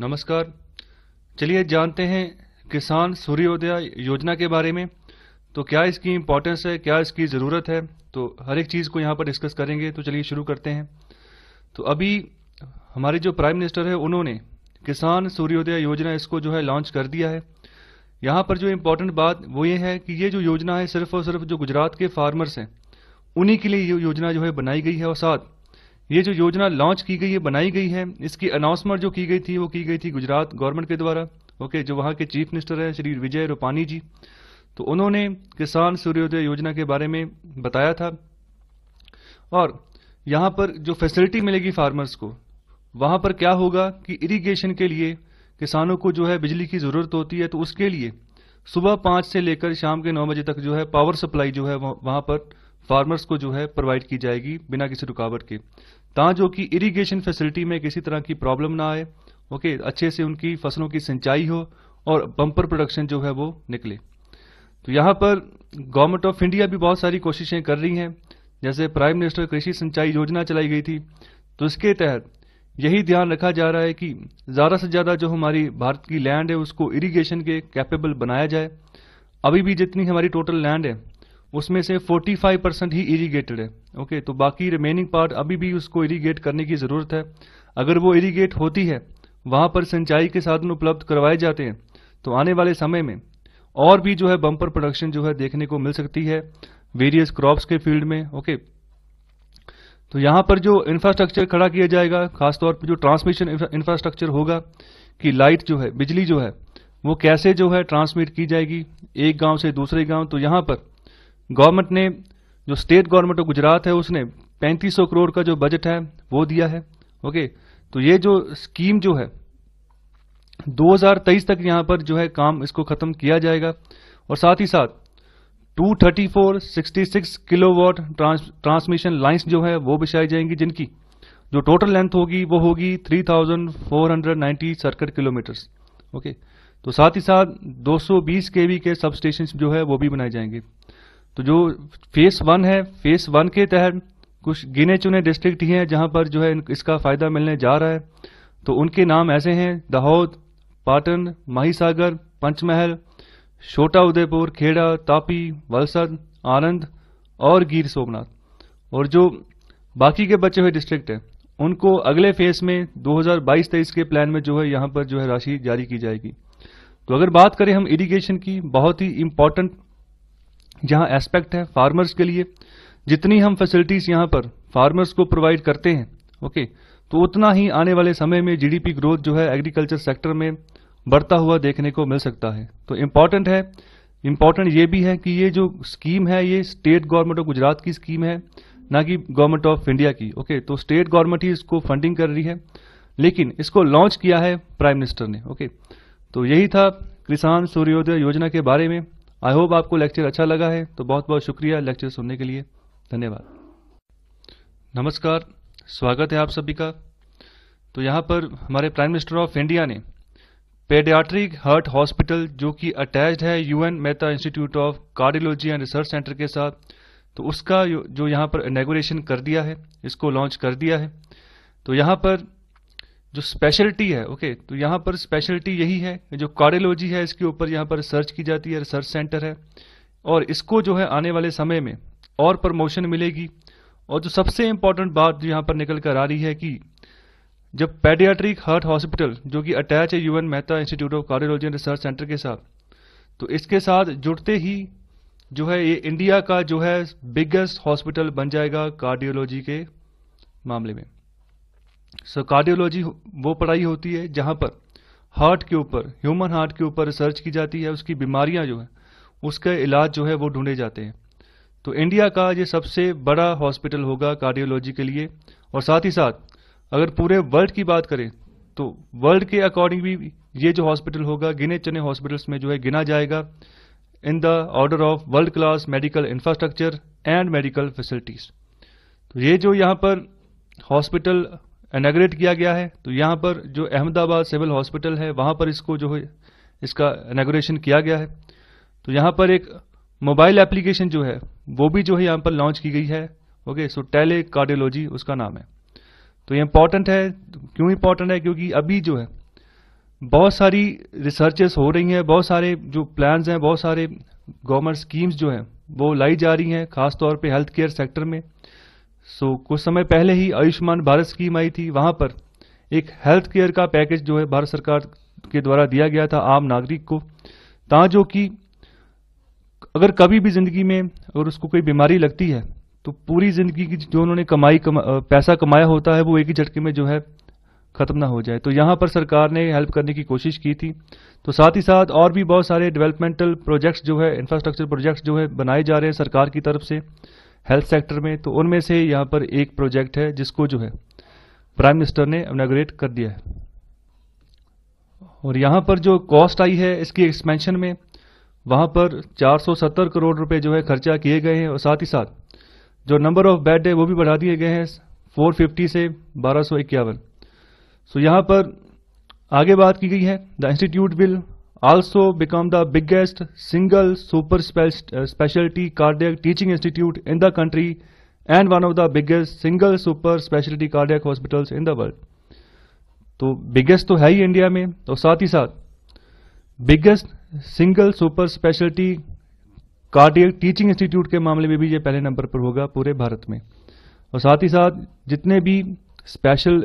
नमस्कार चलिए जानते हैं किसान सूर्योदय योजना के बारे में तो क्या इसकी इम्पोर्टेंस है क्या इसकी ज़रूरत है तो हर एक चीज़ को यहाँ पर डिस्कस करेंगे तो चलिए शुरू करते हैं तो अभी हमारे जो प्राइम मिनिस्टर है उन्होंने किसान सूर्योदय योजना इसको जो है लॉन्च कर दिया है यहाँ पर जो इम्पोर्टेंट बात वो ये है कि ये जो योजना है सिर्फ और सिर्फ जो गुजरात के फार्मर्स हैं उन्हीं के लिए ये योजना जो है बनाई गई है और साथ ये जो योजना लॉन्च की गई है बनाई गई है इसकी अनाउंसमेंट जो की गई थी वो की गई थी गुजरात गवर्नमेंट के द्वारा ओके जो वहाँ के चीफ मिनिस्टर है श्री विजय रूपानी जी तो उन्होंने किसान सूर्योदय योजना के बारे में बताया था और यहाँ पर जो फैसिलिटी मिलेगी फार्मर्स को वहाँ पर क्या होगा कि इरीगेशन के लिए किसानों को जो है बिजली की ज़रूरत होती है तो उसके लिए सुबह पाँच से लेकर शाम के नौ बजे तक जो है पावर सप्लाई जो है वहाँ पर फार्मर्स को जो है प्रोवाइड की जाएगी बिना किसी रुकावट के ता जो कि इरीगेशन फैसिलिटी में किसी तरह की प्रॉब्लम ना आए ओके अच्छे से उनकी फसलों की सिंचाई हो और बम्पर प्रोडक्शन जो है वो निकले तो यहाँ पर गवर्नमेंट ऑफ इंडिया भी बहुत सारी कोशिशें कर रही हैं जैसे प्राइम मिनिस्टर कृषि सिंचाई योजना चलाई गई थी तो इसके तहत यही ध्यान रखा जा रहा है कि ज़्यादा से ज़्यादा जो हमारी भारत की लैंड है उसको इरीगेशन के कैपेबल बनाया जाए अभी भी जितनी हमारी टोटल लैंड है उसमें से 45 परसेंट ही इरीगेटेड है ओके तो बाकी रिमेनिंग पार्ट अभी भी उसको इरीगेट करने की ज़रूरत है अगर वो इरीगेट होती है वहाँ पर सिंचाई के साधन उपलब्ध करवाए जाते हैं तो आने वाले समय में और भी जो है बम्पर प्रोडक्शन जो है देखने को मिल सकती है वेरियस क्रॉप्स के फील्ड में ओके तो यहाँ पर जो इंफ्रास्ट्रक्चर खड़ा किया जाएगा खासतौर पर जो ट्रांसमिशन इंफ्रास्ट्रक्चर होगा कि लाइट जो है बिजली जो है वो कैसे जो है ट्रांसमिट की जाएगी एक गांव से दूसरे गांव तो यहाँ पर गवर्नमेंट ने जो स्टेट गवर्नमेंट ऑफ गुजरात है उसने 3500 करोड़ का जो बजट है वो दिया है ओके तो ये जो स्कीम जो है 2023 तक यहां पर जो है काम इसको खत्म किया जाएगा और साथ ही साथ 234 66 किलोवाट ट्रांसमिशन लाइन्स जो है वो बिछाई जाएंगी जिनकी जो टोटल लेंथ होगी वो होगी 3490 सर्किट किलोमीटर्स ओके तो साथ ही साथ 220 केवी के सब स्टेशन जो है वो भी बनाए जाएंगे तो जो फेस वन है फेस वन के तहत कुछ गिने चुने डिस्ट्रिक्ट ही हैं जहां पर जो है इसका फायदा मिलने जा रहा है तो उनके नाम ऐसे हैं दाहोद पाटन सागर पंचमहल छोटा उदयपुर खेड़ा तापी वलसद आनंद और गिर सोमनाथ और जो बाकी के बचे हुए डिस्ट्रिक्ट हैं उनको अगले फेज में 2022-23 के प्लान में जो है यहाँ पर जो है राशि जारी की जाएगी तो अगर बात करें हम इरिगेशन की बहुत ही इम्पोर्टेंट जहां एस्पेक्ट है फार्मर्स के लिए जितनी हम फैसिलिटीज यहां पर फार्मर्स को प्रोवाइड करते हैं ओके तो उतना ही आने वाले समय में जीडीपी ग्रोथ जो है एग्रीकल्चर सेक्टर में बढ़ता हुआ देखने को मिल सकता है तो इम्पॉर्टेंट है इम्पॉर्टेंट ये भी है कि ये जो स्कीम है ये स्टेट गवर्नमेंट ऑफ गुजरात की स्कीम है ना कि गवर्नमेंट ऑफ इंडिया की ओके तो स्टेट गवर्नमेंट ही इसको फंडिंग कर रही है लेकिन इसको लॉन्च किया है प्राइम मिनिस्टर ने ओके तो यही था किसान सूर्योदय योजना के बारे में आई होप आपको लेक्चर अच्छा लगा है तो बहुत बहुत शुक्रिया लेक्चर सुनने के लिए धन्यवाद नमस्कार स्वागत है आप सभी का तो यहाँ पर हमारे प्राइम मिनिस्टर ऑफ इंडिया ने पेडियाट्रिक हार्ट हॉस्पिटल जो कि अटैच्ड है UN Mehta institute of cardiology and research centre के साथ तो उसका जो यहाँ पर इनेगोरेशन कर दिया है इसको लॉन्च कर दिया है तो यहाँ पर जो स्पेशलिटी है ओके तो यहाँ पर स्पेशलिटी यही है जो कार्डियोलॉजी है इसके ऊपर यहाँ पर रिसर्च की जाती है रिसर्च सेंटर है और इसको जो है आने वाले समय में और प्रमोशन मिलेगी और जो सबसे इंपॉर्टेंट बात जो यहाँ पर निकल कर आ रही है कि जब पेडियाट्रिक हार्ट हॉस्पिटल जो कि अटैच है UN Mehta institute of cardiology and research centre के साथ तो इसके साथ जुड़ते ही जो है ये इंडिया का जो है बिगेस्ट हॉस्पिटल बन जाएगा कार्डियोलॉजी के मामले में सो कार्डियोलॉजी वो पढ़ाई होती है जहाँ पर हार्ट के ऊपर ह्यूमन हार्ट के ऊपर रिसर्च की जाती है उसकी बीमारियाँ जो हैं उसका इलाज जो है वो ढूंढे जाते हैं तो इंडिया का ये सबसे बड़ा हॉस्पिटल होगा कार्डियोलॉजी के लिए और साथ ही साथ अगर पूरे वर्ल्ड की बात करें तो वर्ल्ड के अकॉर्डिंग भी ये जो हॉस्पिटल होगा गिने चने हॉस्पिटल्स में जो है गिना जाएगा in the order of world class medical infrastructure and medical facilities तो ये जो यहाँ पर हॉस्पिटल इनाग्रेट किया गया है तो यहाँ पर जो अहमदाबाद सिविल हॉस्पिटल है वहाँ पर इसको जो है इसका इनाग्रेशन किया गया है तो यहाँ पर एक मोबाइल एप्लीकेशन जो है वो भी जो है यहाँ पर लॉन्च की गई है ओके सो टेले कार्डियोलॉजी उसका नाम है तो ये इम्पॉर्टेंट है क्यों इम्पॉर्टेंट है क्योंकि अभी जो है बहुत सारी रिसर्चेस हो रही हैं बहुत सारे जो प्लान्स हैं बहुत सारे गवर्नमेंट स्कीम्स जो हैं वो लाई जा रही हैं खासतौर पे हेल्थ केयर सेक्टर में सो so, कुछ समय पहले ही आयुष्मान भारत स्कीम आई थी वहाँ पर एक हेल्थ केयर का पैकेज जो है भारत सरकार के द्वारा दिया गया था आम नागरिक को ता जो कि अगर कभी भी जिंदगी में अगर उसको कोई बीमारी लगती है तो पूरी जिंदगी की जो उन्होंने कमाई कमा, पैसा कमाया होता है वो एक ही झटके में जो है खत्म ना हो जाए तो यहाँ पर सरकार ने हेल्प करने की कोशिश की थी तो साथ ही साथ और भी बहुत सारे डेवलपमेंटल प्रोजेक्ट्स जो है इंफ्रास्ट्रक्चर प्रोजेक्ट्स जो है बनाए जा रहे हैं सरकार की तरफ से हेल्थ सेक्टर में तो उनमें से यहाँ पर एक प्रोजेक्ट है जिसको जो है प्राइम मिनिस्टर ने इनाग्रेट कर दिया है और यहाँ पर जो कॉस्ट आई है इसकी एक्सपेंशन में वहाँ पर 470 करोड़ रुपए जो है खर्चा किए गए हैं और साथ ही साथ जो नंबर ऑफ बेड है वो भी बढ़ा दिए गए हैं 450 से बारह सौ इक्यावन सो यहाँ पर आगे बात की गई है the institute will also become the biggest single super specialty cardiac teaching institute in the country and one of the biggest single super specialty cardiac hospitals in the world. to biggest to hai india mein to sath hi sath biggest single super specialty cardiac teaching institute के मामले में भी ये पहले number पर होगा पूरे भारत में और साथ ही साथ जितने भी स्पेशल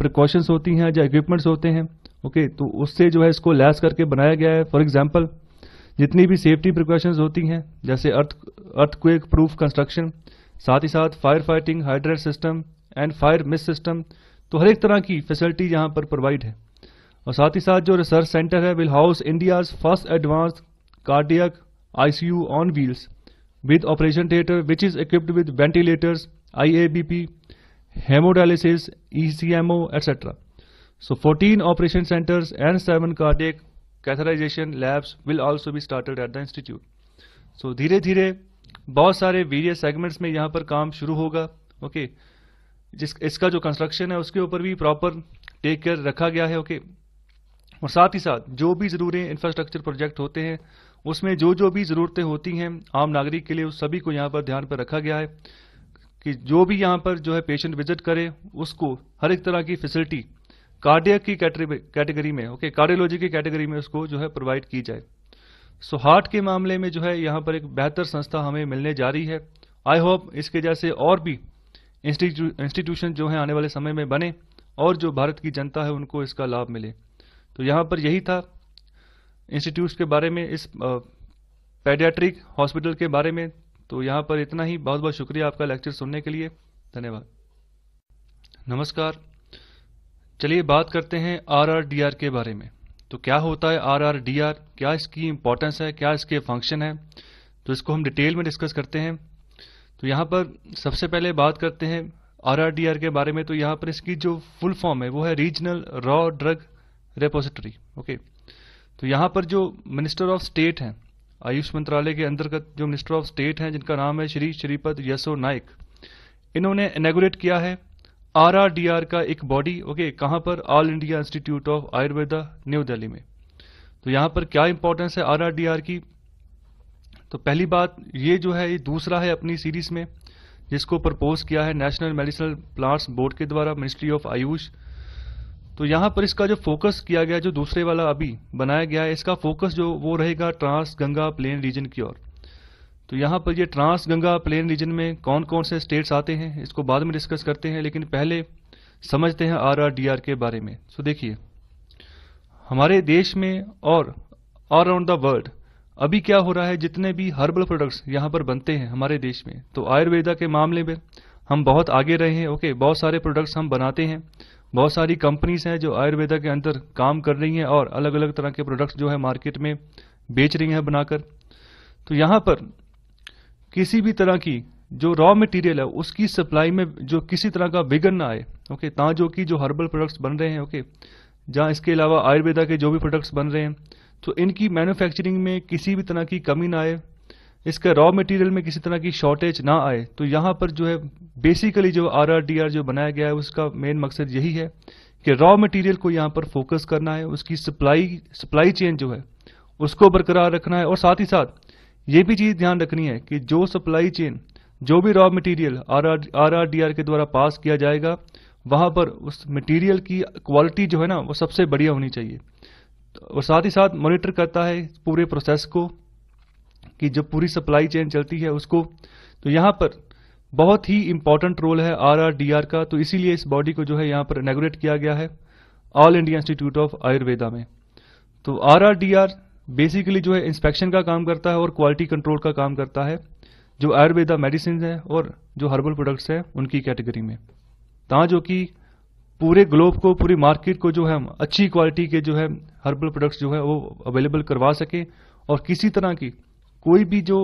प्रिकॉशंस होती हैं या इक्विपमेंट्स होते हैं ओके तो उससे जो है इसको लैस करके बनाया गया है फॉर एग्जाम्पल जितनी भी सेफ्टी प्रिकॉशंस होती हैं जैसे अर्थ अर्थक्वेक प्रूफ कंस्ट्रक्शन साथ ही साथ fire fighting hydrant system and fire mist system तो हर एक तरह की फैसिलिटी यहाँ पर प्रोवाइड है और साथ ही साथ जो रिसर्च सेंटर है will house India's first advanced cardiac ICU on wheels with operation theatre which is equipped with ventilators I A B P hemodialysis E C M O So 14 operation centers and 7 cardiac catheterization labs will also be started at the institute. So धीरे धीरे बहुत सारे various segments में यहाँ पर काम शुरू होगा ओके okay? जिस इसका जो कंस्ट्रक्शन है उसके ऊपर भी प्रॉपर टेक केयर रखा गया है ओके okay? और साथ ही साथ जो भी ज़रूरी इंफ्रास्ट्रक्चर प्रोजेक्ट होते हैं उसमें जो जो भी ज़रूरतें होती हैं आम नागरिक के लिए उस सभी को यहाँ पर ध्यान पर रखा गया है कि जो भी यहाँ पर जो है पेशेंट विजिट करे उसको हर एक तरह की फैसिलिटी कार्डियक की कैटेगरी में ओके कार्डियोलॉजी की कैटेगरी में उसको जो है प्रोवाइड की जाए सो so, हार्ट के मामले में जो है यहाँ पर एक बेहतर संस्था हमें मिलने जा रही है आई होप इसके जैसे और भी इंस्टीट्यूशन जो है आने वाले समय में बने और जो भारत की जनता है उनको इसका लाभ मिले तो यहाँ पर यही था इंस्टीट्यूट के बारे में इस पेडियाट्रिक हॉस्पिटल के बारे में तो यहाँ पर इतना ही बहुत बहुत शुक्रिया आपका लेक्चर सुनने के लिए धन्यवाद नमस्कार चलिए बात करते हैं आरआरडीआर के बारे में तो क्या होता है आरआरडीआर क्या इसकी इम्पोर्टेंस है क्या इसके फंक्शन है तो इसको हम डिटेल में डिस्कस करते हैं तो यहाँ पर सबसे पहले बात करते हैं आरआरडीआर के बारे में तो यहाँ पर इसकी जो फुल फॉर्म है वो है regional raw drug repository okay तो यहाँ पर जो मिनिस्टर ऑफ स्टेट हैं आयुष मंत्रालय के अंतर्गत जो मिनिस्टर ऑफ स्टेट हैं जिनका नाम है श्री श्रीपद यसो नाइक इन्होंने इनागोरेट किया है आरआरडीआर का एक बॉडी ओके कहां पर all India institute of Ayurveda new Delhi में तो यहां पर क्या इंपॉर्टेंस है आरआरडीआर की तो पहली बात ये जो है ये दूसरा है अपनी सीरीज में जिसको प्रपोज किया है नेशनल मेडिसिनल प्लांट्स बोर्ड के द्वारा मिनिस्ट्री ऑफ आयुष तो यहां पर इसका जो फोकस किया गया जो दूसरे वाला अभी बनाया गया है इसका फोकस जो वो रहेगा ट्रांस गंगा प्लेन रीजन की ओर तो यहाँ पर ये ट्रांस गंगा प्लेन रीजन में कौन कौन से स्टेट्स आते हैं इसको बाद में डिस्कस करते हैं लेकिन पहले समझते हैं आर आर डी आर के बारे में सो देखिए हमारे देश में और ऑल अराउंड द वर्ल्ड अभी क्या हो रहा है जितने भी हर्बल प्रोडक्ट्स यहाँ पर बनते हैं हमारे देश में तो आयुर्वेदा के मामले में हम बहुत आगे रहे हैं ओके बहुत सारे प्रोडक्ट्स हम बनाते हैं बहुत सारी कंपनीज हैं जो आयुर्वेदा के अंदर काम कर रही हैं और अलग अलग तरह के प्रोडक्ट्स जो है मार्केट में बेच रही हैं बनाकर तो यहाँ पर किसी भी तरह की जो रॉ मटेरियल है उसकी सप्लाई में जो किसी तरह का विघन ना आए ओके ता जो कि जो हर्बल प्रोडक्ट्स बन रहे हैं ओके जहाँ इसके अलावा आयुर्वेदा के जो भी प्रोडक्ट्स बन रहे हैं तो इनकी मैन्युफैक्चरिंग में किसी भी तरह की कमी ना आए इसके रॉ मटेरियल में किसी तरह की शॉर्टेज ना आए तो यहाँ पर जो है बेसिकली जो आर आर डी आर जो बनाया गया है उसका मेन मकसद यही है कि रॉ मटेरियल को यहाँ पर फोकस करना है उसकी सप्लाई सप्लाई चेन जो है उसको बरकरार रखना है और साथ ही साथ ये भी चीज़ ध्यान रखनी है कि जो सप्लाई चेन जो भी रॉ मटेरियल आरआरडीआर के द्वारा पास किया जाएगा वहां पर उस मटेरियल की क्वालिटी जो है ना वो सबसे बढ़िया होनी चाहिए और साथ ही साथ मॉनिटर करता है पूरे प्रोसेस को कि जब पूरी सप्लाई चेन चलती है उसको तो यहां पर बहुत ही इंपॉर्टेंट रोल है आरआरडीआर का तो इसीलिए इस बॉडी को जो है यहां पर इनेगोरेट किया गया है all India institute of Ayurveda में तो आरआरडीआर बेसिकली जो है इंस्पेक्शन का काम करता है और क्वालिटी कंट्रोल का काम करता है जो आयुर्वेदा मेडिसिन है और जो हर्बल प्रोडक्ट्स हैं उनकी कैटेगरी में ता जो कि पूरे ग्लोब को पूरी मार्केट को जो है हम अच्छी क्वालिटी के जो है हर्बल प्रोडक्ट्स जो है वो अवेलेबल करवा सके और किसी तरह की कोई भी जो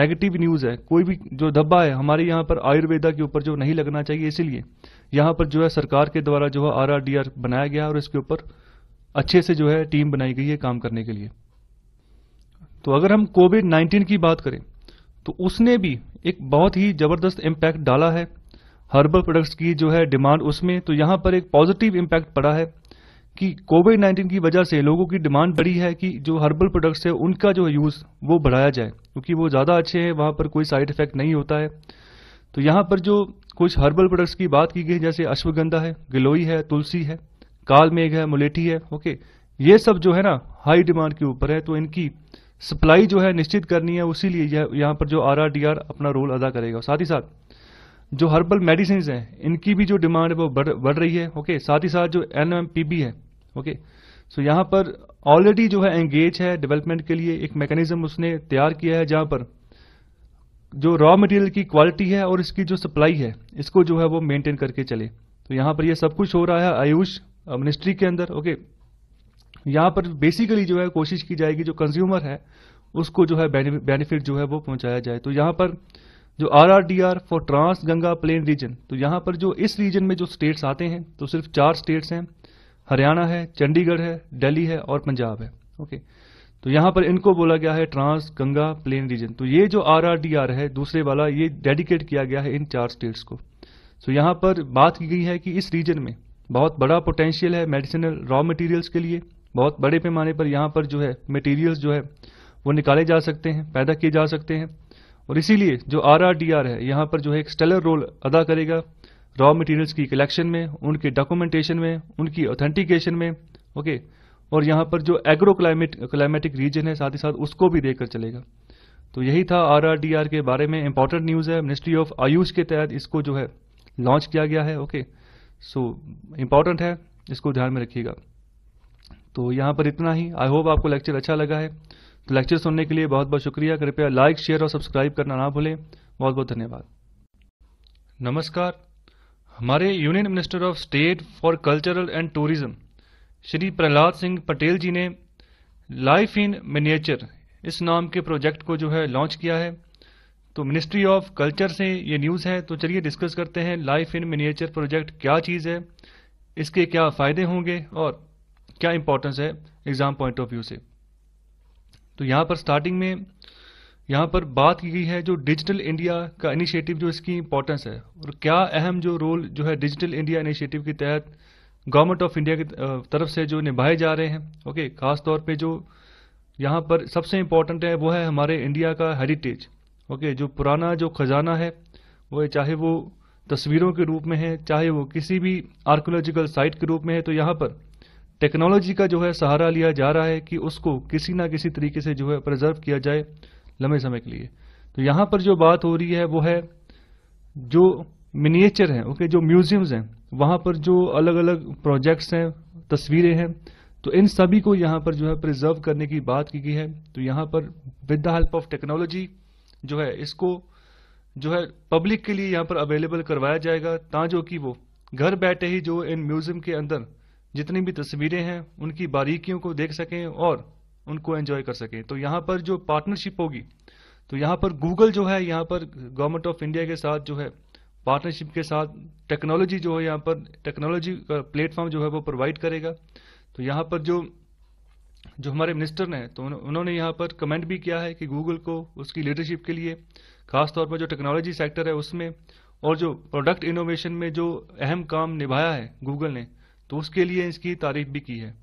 नेगेटिव न्यूज़ है कोई भी जो धब्बा है हमारे यहाँ पर आयुर्वेदा के ऊपर जो नहीं लगना चाहिए इसीलिए यहाँ पर जो है सरकार के द्वारा जो है आर बनाया गया और इसके ऊपर अच्छे से जो है टीम बनाई गई है काम करने के लिए तो अगर हम कोविड 19 की बात करें तो उसने भी एक बहुत ही ज़बरदस्त इम्पैक्ट डाला है हर्बल प्रोडक्ट्स की जो है डिमांड उसमें तो यहाँ पर एक पॉजिटिव इम्पैक्ट पड़ा है कि कोविड 19 की वजह से लोगों की डिमांड बढ़ी है कि जो हर्बल प्रोडक्ट्स है उनका जो यूज़ वो बढ़ाया जाए क्योंकि वो ज़्यादा अच्छे हैं वहां पर कोई साइड इफेक्ट नहीं होता है तो यहाँ पर जो कुछ हर्बल प्रोडक्ट्स की बात की गई जैसे अश्वगंधा है गिलोई है तुलसी है काल मेघ है मुलेठी है ओके ये सब जो है ना हाई डिमांड के ऊपर है तो इनकी सप्लाई जो है निश्चित करनी है उसी लिए यहाँ पर जो आर अपना रोल अदा करेगा साथ ही साथ जो हर्बल मेडिसिन हैं इनकी भी जो डिमांड है वो बढ़ बढ़ रही है ओके साथ ही साथ जो एन है ओके सो यहाँ पर ऑलरेडी जो है एंगेज है डेवलपमेंट के लिए एक मैकेनिज्म उसने तैयार किया है जहाँ पर जो रॉ मटेरियल की क्वालिटी है और इसकी जो सप्लाई है इसको जो है वो मेंटेन करके चले तो यहाँ पर ये यह सब कुछ हो रहा है आयुष मिनिस्ट्री के अंदर ओके यहाँ पर बेसिकली जो है कोशिश की जाएगी जो कंज्यूमर है उसको जो है बेनिफिट जो है वो पहुंचाया जाए तो यहाँ पर जो R R D R for trans Ganga plain region तो यहाँ पर जो इस रीजन में जो स्टेट्स आते हैं तो सिर्फ चार स्टेट्स हैं हरियाणा है चंडीगढ़ है दिल्ली है और पंजाब है ओके तो यहाँ पर इनको बोला गया है ट्रांस गंगा प्लेन रीजन तो ये जो आर आर डी आर है दूसरे वाला ये डेडिकेट किया गया है इन चार स्टेट्स को सो यहां यहाँ पर बात की गई है कि इस रीजन में बहुत बड़ा पोटेंशियल है मेडिसिनल रॉ मटेरियल्स के लिए बहुत बड़े पैमाने पर यहाँ पर जो है मटेरियल्स जो है वो निकाले जा सकते हैं पैदा किए जा सकते हैं और इसीलिए जो आर आर डी आर है यहाँ पर जो है एक स्टेलर रोल अदा करेगा रॉ मटेरियल्स की कलेक्शन में उनके डॉक्यूमेंटेशन में उनकी ऑथेंटिकेशन में ओके और यहाँ पर जो एग्रो क्लाइमेट क्लाइमेटिक रीजन है साथ ही साथ उसको भी देकर चलेगा तो यही था आर के बारे में इंपॉर्टेंट न्यूज़ है मिनिस्ट्री ऑफ आयुष के तहत इसको जो है लॉन्च किया गया है ओके सो इम्पॉर्टेंट है इसको ध्यान में रखिएगा तो यहाँ पर इतना ही आई होप आपको लेक्चर अच्छा लगा है तो लेक्चर सुनने के लिए बहुत बहुत शुक्रिया कृपया लाइक शेयर और सब्सक्राइब करना ना भूलें बहुत बहुत धन्यवाद नमस्कार हमारे union minister of state for cultural and tourism Shri Prahlad Singh Patel ji ने लाइफ इन मिनिएचर इस नाम के प्रोजेक्ट को जो है लॉन्च किया है तो मिनिस्ट्री ऑफ कल्चर से ये न्यूज़ है तो चलिए डिस्कस करते हैं लाइफ इन मिनिएचर प्रोजेक्ट क्या चीज़ है इसके क्या फ़ायदे होंगे और क्या इंपॉर्टेंस है एग्जाम पॉइंट ऑफ व्यू से तो यहाँ पर स्टार्टिंग में यहाँ पर बात की गई है जो डिजिटल इंडिया का इनिशिएटिव जो इसकी इम्पोर्टेंस है और क्या अहम जो रोल जो है डिजिटल इंडिया इनिशिएटिव के तहत गवर्नमेंट ऑफ इंडिया की तरफ से जो निभाए जा रहे हैं ओके खास तौर पे जो यहाँ पर सबसे इम्पोर्टेंट है वो है हमारे इंडिया का हेरिटेज ओके जो पुराना जो खजाना है वो चाहे वो तस्वीरों के रूप में है चाहे वो किसी भी आर्कोलॉजिकल साइट के रूप में है तो यहाँ पर टेक्नोलॉजी का जो है सहारा लिया जा रहा है कि उसको किसी ना किसी तरीके से जो है प्रिजर्व किया जाए लंबे समय के लिए तो यहाँ पर जो बात हो रही है वो है जो मिनिएचर हैं ओके जो म्यूजियम्स हैं वहाँ पर जो अलग अलग प्रोजेक्ट्स हैं तस्वीरें हैं तो इन सभी को यहाँ पर जो है प्रिजर्व करने की बात की गई है तो यहाँ पर with the help of technology जो है इसको जो है पब्लिक के लिए यहाँ पर अवेलेबल करवाया जाएगा ताजो कि वो घर बैठे ही जो इन म्यूजियम के अंदर जितनी भी तस्वीरें हैं उनकी बारीकियों को देख सकें और उनको एंजॉय कर सकें तो यहाँ पर जो पार्टनरशिप होगी तो यहाँ पर गूगल जो है यहाँ पर गवर्नमेंट ऑफ इंडिया के साथ जो है पार्टनरशिप के साथ टेक्नोलॉजी जो है यहाँ पर टेक्नोलॉजी का प्लेटफॉर्म जो है वो प्रोवाइड करेगा तो यहाँ पर जो जो हमारे मिनिस्टर ने तो उन्होंने यहाँ पर कमेंट भी किया है कि गूगल को उसकी लीडरशिप के लिए खासतौर पर जो टेक्नोलॉजी सेक्टर है उसमें और जो प्रोडक्ट इनोवेशन में जो अहम काम निभाया है गूगल ने तो उसके लिए इसकी तारीफ भी की है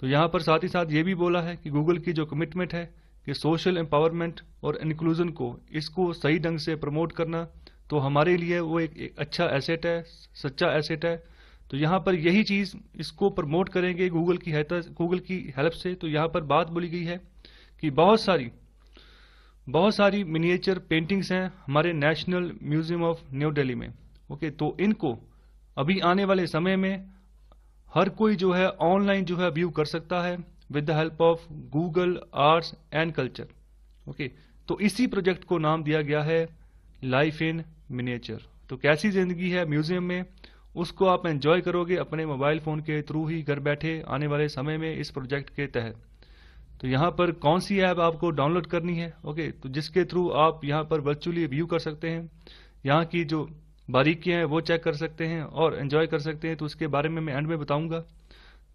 तो यहाँ पर साथ ही साथ ये भी बोला है कि गूगल की जो कमिटमेंट है कि सोशल एम्पावरमेंट और इंक्लूजन को इसको सही ढंग से प्रमोट करना तो हमारे लिए वो एक, एक अच्छा एसेट है सच्चा एसेट है तो यहाँ पर यही चीज़ इसको प्रमोट करेंगे गूगल की गूगल की हेल्प से तो यहाँ पर बात बोली गई है कि बहुत सारी बहुत सारी मिनिएचर पेंटिंग्स हैं हमारे national museum of new Delhi में ओके तो इनको अभी आने वाले समय में हर कोई जो है ऑनलाइन जो है व्यू कर सकता है with the help of Google arts and culture okay तो इसी प्रोजेक्ट को नाम दिया गया है लाइफ इन मिनेचर तो कैसी जिंदगी है म्यूजियम में उसको आप एंजॉय करोगे अपने मोबाइल फोन के थ्रू ही घर बैठे आने वाले समय में इस प्रोजेक्ट के तहत तो यहाँ पर कौन सी ऐप आपको डाउनलोड करनी है ओके तो जिसके थ्रू आप यहाँ पर वर्चुअली व्यू कर सकते हैं यहाँ की जो बारीकियाँ हैं वो चेक कर सकते हैं और इन्जॉय कर सकते हैं तो उसके बारे में मैं एंड में बताऊँगा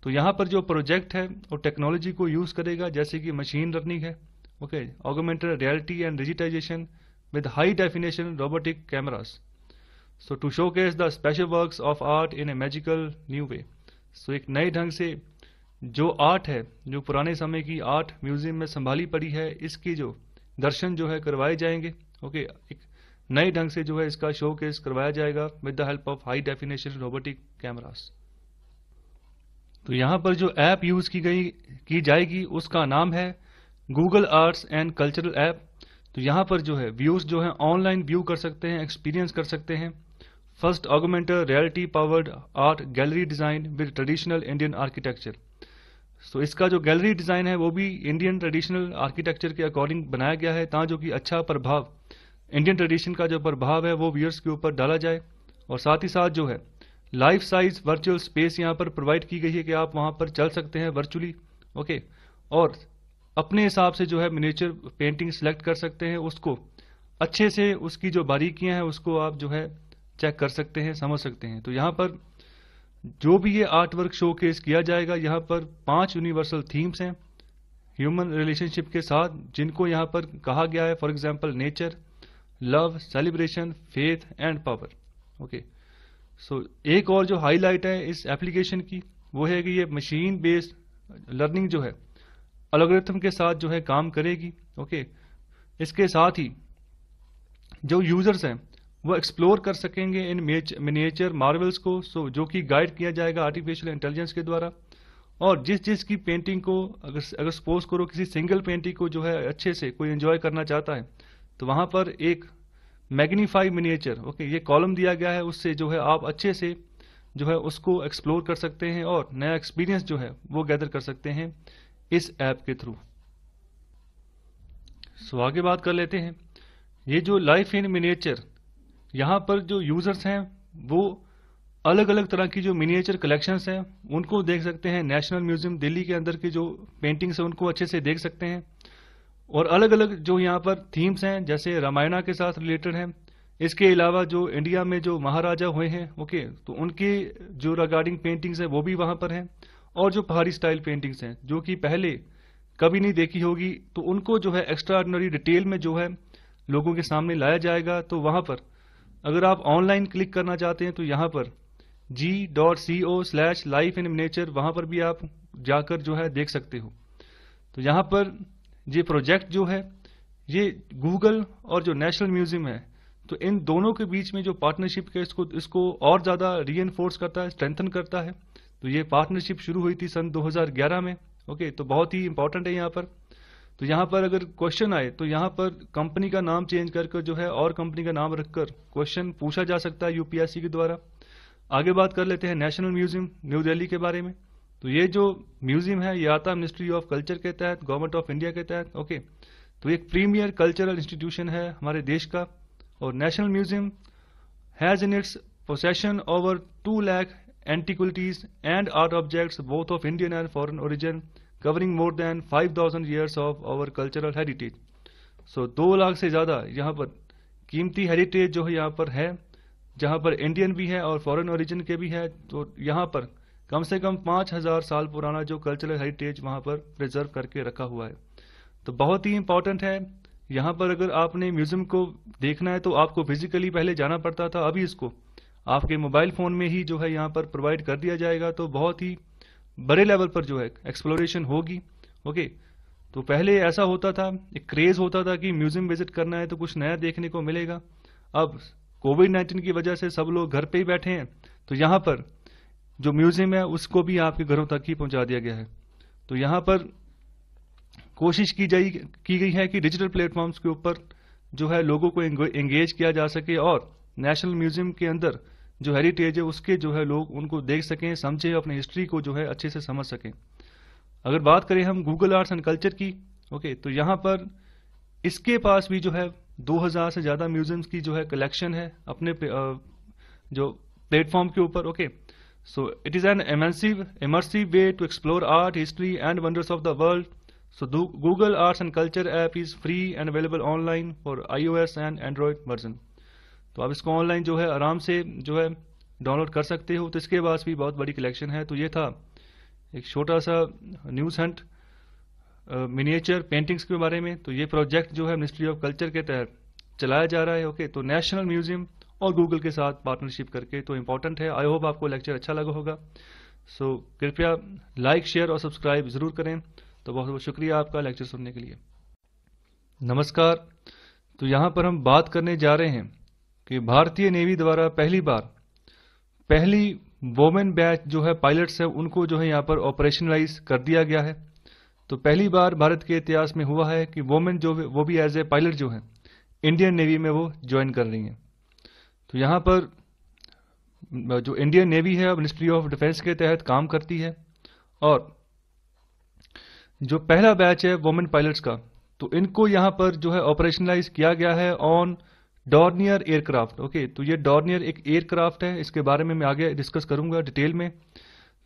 तो यहाँ पर जो प्रोजेक्ट है वो टेक्नोलॉजी को यूज़ करेगा जैसे कि मशीन लर्निंग है okay augmented reality and digitisation with high definition robotic cameras so to showcase the special work of art in a magical new way so एक नए ढंग से जो आर्ट है जो पुराने समय की आर्ट म्यूजियम में संभाली पड़ी है इसकी जो दर्शन जो है करवाए जाएंगे ओके okay, एक नए ढंग से जो है इसका शो केस करवाया जाएगा with the help of high definition robotic cameras तो यहां पर जो ऐप यूज की गई की जाएगी उसका नाम है Google arts and cultural app तो यहां पर जो है व्यूज जो है ऑनलाइन व्यू कर सकते हैं एक्सपीरियंस कर सकते हैं first augmented reality powered art gallery design with traditional Indian architecture so इसका जो गैलरी डिजाइन है वो भी इंडियन ट्रेडिशनल आर्किटेक्चर के अकॉर्डिंग बनाया गया है ताकि कि अच्छा प्रभाव इंडियन ट्रेडिशन का जो प्रभाव है वो व्यूअर्स के ऊपर डाला जाए और साथ ही साथ जो है लाइफ साइज वर्चुअल स्पेस यहाँ पर प्रोवाइड की गई है कि आप वहाँ पर चल सकते हैं वर्चुअली ओके और अपने हिसाब से जो है मिनेचर पेंटिंग सेलेक्ट कर सकते हैं उसको अच्छे से उसकी जो बारीकियां हैं उसको आप जो है चेक कर सकते हैं समझ सकते हैं तो यहाँ पर जो भी ये आर्ट वर्क शो केस किया जाएगा यहाँ पर पांच यूनिवर्सल थीम्स हैं ह्यूमन रिलेशनशिप के साथ जिनको यहाँ पर कहा गया है for example nature love celebration faith and power okay so एक और जो हाईलाइट है इस एप्लीकेशन की वो है कि ये मशीन बेस्ड लर्निंग जो है अलग्रिथम के साथ जो है काम करेगी ओके okay? इसके साथ ही जो यूजर्स हैं वो एक्सप्लोर कर सकेंगे इन मिनिएचर मार्वल्स को सो जो कि गाइड किया जाएगा आर्टिफिशियल इंटेलिजेंस के द्वारा और जिस जिस की पेंटिंग को अगर अगर सपोज करो किसी सिंगल पेंटिंग को जो है अच्छे से कोई एंजॉय करना चाहता है तो वहां पर एक मैग्नीफाई मिनिएचर ओके ये कॉलम दिया गया है उससे जो है आप अच्छे से जो है उसको एक्सप्लोर कर सकते हैं और नया एक्सपीरियंस जो है वो गैदर कर सकते हैं इस ऐप के थ्रू सो आगे बात कर लेते हैं ये जो लाइफ इन मिनिएचर यहाँ पर जो यूजर्स हैं वो अलग अलग तरह की जो मिनिएचर कलेक्शंस हैं उनको देख सकते हैं नेशनल म्यूजियम दिल्ली के अंदर की जो पेंटिंग्स हैं उनको अच्छे से देख सकते हैं और अलग अलग जो यहाँ पर थीम्स हैं जैसे रामायणा के साथ रिलेटेड हैं इसके अलावा जो इंडिया में जो महाराजा हुए हैं ओके तो उनके जो रिगार्डिंग पेंटिंग्स हैं वो भी वहाँ पर हैं और जो पहाड़ी स्टाइल पेंटिंग्स हैं जो कि पहले कभी नहीं देखी होगी तो उनको जो है एक्स्ट्रा डिटेल में जो है लोगों के सामने लाया जाएगा तो वहाँ पर अगर आप ऑनलाइन क्लिक करना चाहते हैं तो यहाँ पर G dot C O slash life in nature वहाँ पर भी आप जाकर जो है देख सकते हो तो यहाँ पर ये प्रोजेक्ट जो है ये गूगल और जो नेशनल म्यूजियम है तो इन दोनों के बीच में जो पार्टनरशिप है इसको इसको और ज़्यादा री करता है स्ट्रेंथन करता है तो ये पार्टनरशिप शुरू हुई थी सन 2011 में ओके तो बहुत ही इंपॉर्टेंट है यहाँ पर तो यहाँ पर अगर क्वेश्चन आए तो यहाँ पर कंपनी का नाम चेंज करके जो है और कंपनी का नाम रखकर क्वेश्चन पूछा जा सकता है यूपीएससी के द्वारा आगे बात कर लेते हैं नेशनल म्यूजियम न्यू दिल्ली के बारे में तो ये जो म्यूजियम है यह आता मिनिस्ट्री ऑफ कल्चर के तहत गवर्नमेंट ऑफ इंडिया के तहत ओके तो एक प्रीमियर कल्चरल इंस्टीट्यूशन है हमारे देश का और national museum has in its possession over two lakh antiquities and art objects both of Indian and foreign origin covering more than five thousand years of our cultural heritage so दो लाख से ज्यादा यहाँ पर कीमती हेरिटेज जो है यहाँ पर है जहाँ पर इंडियन भी है और फॉरन ओरिजिन के भी है तो यहाँ पर कम से कम पाँच हजार साल पुराना जो कल्चरल हेरिटेज वहाँ पर प्रिजर्व करके रखा हुआ है तो बहुत ही इंपॉर्टेंट है यहाँ पर अगर आपने म्यूजियम को देखना है तो आपको फिजिकली पहले जाना पड़ता था अभी इसको आपके मोबाइल फ़ोन में ही जो है यहाँ पर प्रोवाइड कर दिया जाएगा तो बहुत ही बड़े लेवल पर जो है एक्सप्लोरेशन होगी ओके तो पहले ऐसा होता था एक क्रेज़ होता था कि म्यूज़ियम विजिट करना है तो कुछ नया देखने को मिलेगा अब कोविड नाइन्टीन की वजह से सब लोग घर पे ही बैठे हैं तो यहाँ पर जो म्यूजियम है उसको भी आपके घरों तक ही पहुंचा दिया गया है तो यहां पर कोशिश की जाई की गई है कि डिजिटल प्लेटफॉर्म्स के ऊपर जो है लोगों को एंगेज किया जा सके और नेशनल म्यूजियम के अंदर जो हेरिटेज है उसके जो है लोग उनको देख सकें समझें अपनी हिस्ट्री को जो है अच्छे से समझ सकें अगर बात करें हम गूगल आर्ट्स एंड कल्चर की ओके तो यहाँ पर इसके पास भी जो है 2000 से ज़्यादा म्यूजियम्स की जो है कलेक्शन है अपने जो प्लेटफॉर्म के ऊपर okay So it is an immersive, immersive way to explore art, history and wonders of the world. So do Google Arts and Culture app is free and available online for iOS and Android version. तो आप इसको online जो है आराम से जो है download कर सकते हो तो इसके पास भी बहुत बड़ी कलेक्शन है तो ये था एक छोटा सा न्यूज़ हंट मिनिएचर पेंटिंग्स के बारे में तो ये प्रोजेक्ट जो है मिनिस्ट्री ऑफ कल्चर के तहत चलाया जा रहा है ओके तो नेशनल म्यूजियम और गूगल के साथ पार्टनरशिप करके तो इम्पॉर्टेंट है आई होप आपको लेक्चर अच्छा लगा होगा सो so, कृपया लाइक शेयर और सब्सक्राइब ज़रूर करें तो बहुत बहुत शुक्रिया आपका लेक्चर सुनने के लिए नमस्कार तो यहाँ पर हम बात करने जा रहे हैं कि भारतीय नेवी द्वारा पहली बार पहली वोमेन बैच जो है पायलट्स है उनको जो है यहाँ पर ऑपरेशनलाइज कर दिया गया है तो पहली बार भारत के इतिहास में हुआ है कि वोमेन जो वो भी एज ए पायलट जो है इंडियन नेवी में वो ज्वाइन कर रही हैं तो यहाँ पर जो इंडियन नेवी है मिनिस्ट्री ऑफ डिफेंस के तहत काम करती है और जो पहला बैच है वोमेन पायलट्स का तो इनको यहाँ पर जो है ऑपरेशनलाइज किया गया है ऑन डॉर्नियर एयरक्राफ्ट ओके तो ये डॉर्नियर एक एयरक्राफ्ट है इसके बारे में मैं आगे डिस्कस करूंगा डिटेल में